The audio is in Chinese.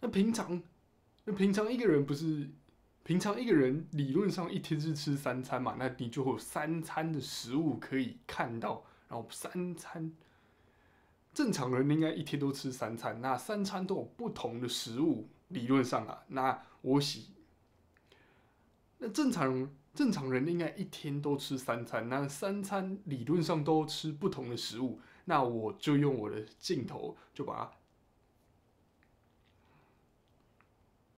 那平常，那平常一个人不是，平常一个人理论上一天是吃三餐嘛？那你就有三餐的食物可以看到，然后三餐，正常人应该一天都吃三餐，那三餐都有不同的食物，理论上啊，那我洗，那正常正常人应该一天都吃三餐，那三餐理论上都吃不同的食物，那我就用我的镜头就把它。